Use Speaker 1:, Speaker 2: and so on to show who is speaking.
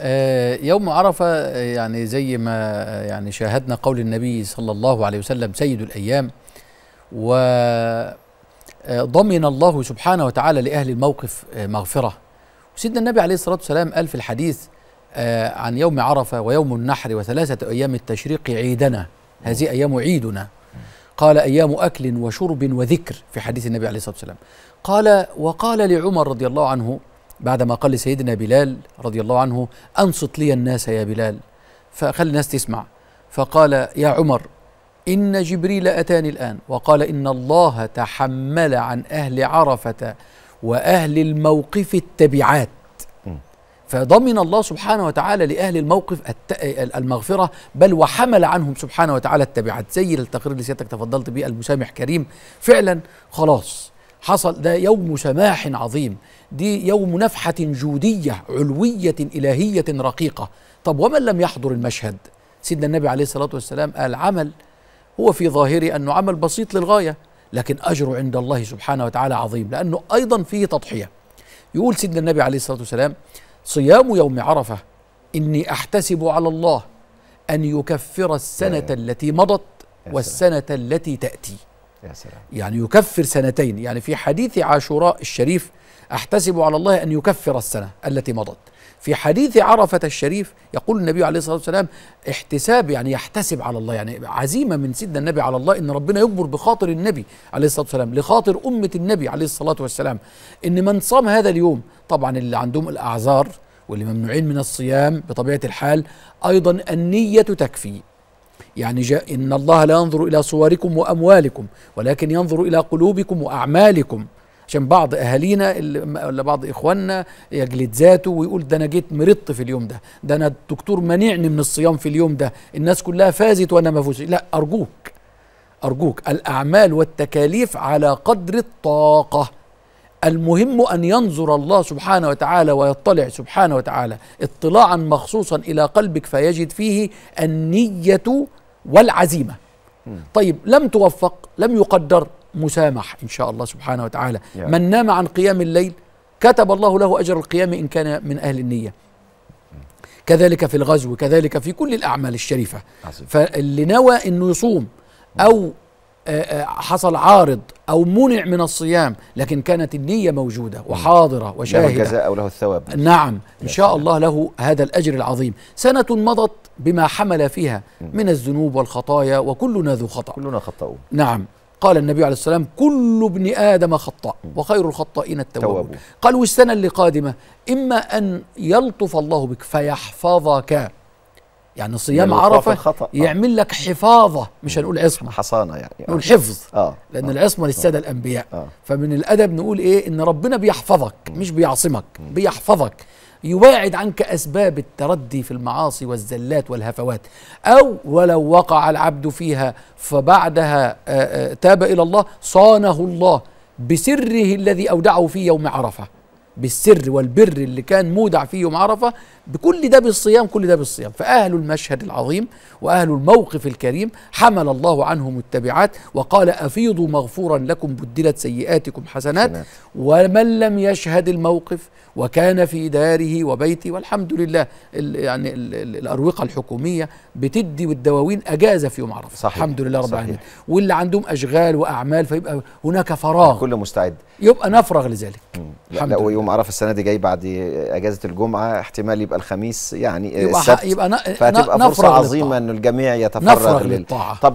Speaker 1: آه، يوم عرفة آه، يعني زي ما آه، يعني شاهدنا قول النبي صلى الله عليه وسلم سيد الأيام و ضمن الله سبحانه وتعالى لأهل الموقف مغفرة وسيدنا النبي عليه الصلاة والسلام قال في الحديث عن يوم عرفة ويوم النحر وثلاثة أيام التشريق عيدنا هذه أيام عيدنا قال أيام أكل وشرب وذكر في حديث النبي عليه الصلاة والسلام قال وقال لعمر رضي الله عنه بعدما قال لسيدنا بلال رضي الله عنه أنصت لي الناس يا بلال فخلي الناس تسمع فقال يا عمر إن جبريل أتاني الآن وقال إن الله تحمل عن أهل عرفة وأهل الموقف التبعات فضمن الله سبحانه وتعالى لأهل الموقف المغفرة بل وحمل عنهم سبحانه وتعالى التبعات زي التقرير اللي سيادتك تفضلت به المسامح كريم فعلا خلاص حصل ده يوم سماح عظيم دي يوم نفحة جودية علوية إلهية رقيقة طب ومن لم يحضر المشهد سيدنا النبي عليه الصلاة والسلام قال عمل هو في ظاهره أنه عمل بسيط للغاية لكن أجره عند الله سبحانه وتعالى عظيم لأنه أيضا فيه تضحية يقول سيدنا النبي عليه الصلاة والسلام صيام يوم عرفة إني أحتسب على الله أن يكفر السنة التي مضت والسنة التي تأتي يا سلام يعني يكفر سنتين يعني في حديث عاشوراء الشريف احتسب على الله ان يكفر السنه التي مضت في حديث عرفة الشريف يقول النبي عليه الصلاة والسلام احتساب يعني يحتسب على الله يعني عزيمة من سيدنا النبي على الله إن ربنا يجبر بخاطر النبي عليه الصلاة والسلام لخاطر أمة النبي عليه الصلاة والسلام إن من صام هذا اليوم طبعا اللي عندهم الأعذار واللي ممنوعين من الصيام بطبيعة الحال أيضا النية تكفي يعني جاء إن الله لا ينظر إلى صوركم وأموالكم ولكن ينظر إلى قلوبكم وأعمالكم عشان بعض اهالينا ولا بعض اخواننا يجلد ذاته ويقول ده انا جيت مرضت في اليوم ده ده انا الدكتور منعني من الصيام في اليوم ده الناس كلها فازت وانا ما فوزتش لا ارجوك ارجوك الاعمال والتكاليف على قدر الطاقه المهم ان ينظر الله سبحانه وتعالى ويطلع سبحانه وتعالى اطلاعا مخصوصا الى قلبك فيجد فيه النيه والعزيمة طيب لم توفق لم يقدر مسامح إن شاء الله سبحانه وتعالى من نام عن قيام الليل كتب الله له أجر القيام إن كان من أهل النية كذلك في الغزو كذلك في كل الأعمال الشريفة فاللي نوى أنه يصوم أو آه، آه، حصل عارض او منع من الصيام لكن كانت النيه موجوده وحاضره وشاهده له الجزاء وله الثواب نعم ان شاء الله له هذا الاجر العظيم سنه مضت بما حمل فيها من الذنوب والخطايا وكلنا ذو خطا كلنا خطاؤون نعم قال النبي عليه السلام كل ابن آدم خطاء وخير الخطائين التواب قال والسنة اللي قادمة إما أن يلطف الله بك فيحفظك يعني صيام يعني عرفه الخطأ. آه. يعمل لك حفاظه مش هنقول عصمه حصانه يعني نقول حفظ آه. آه. لان آه. العصمه للساده آه. الانبياء آه. فمن الادب نقول ايه ان ربنا بيحفظك م. مش بيعصمك م. بيحفظك يباعد عنك اسباب التردي في المعاصي والزلات والهفوات او ولو وقع العبد فيها فبعدها آآ آه، آآ تاب الى الله صانه الله بسره الذي اودعه في يوم عرفه بالسر والبر اللي كان مودع فيه يوم عرفه بكل ده بالصيام كل ده بالصيام فاهل المشهد العظيم واهل الموقف الكريم حمل الله عنهم التبعات وقال افيضوا مغفورا لكم بدلت سيئاتكم حسنات ومن لم يشهد الموقف وكان في داره وبيته والحمد لله يعني الاروقه الحكوميه بتدي والدواوين اجازه في يوم عرفه صحيح. الحمد لله رب العالمين واللي عندهم اشغال واعمال فيبقى هناك فراغ كل مستعد يبقى نفرغ لذلك م. لا ويوم عرفه السنه دي جاي بعد اجازه الجمعه احتمال يبقى الخميس يعني آه، يبقى السبت يبقى فتبقى فرصه عظيمه ان الجميع يتفرغ للطاعه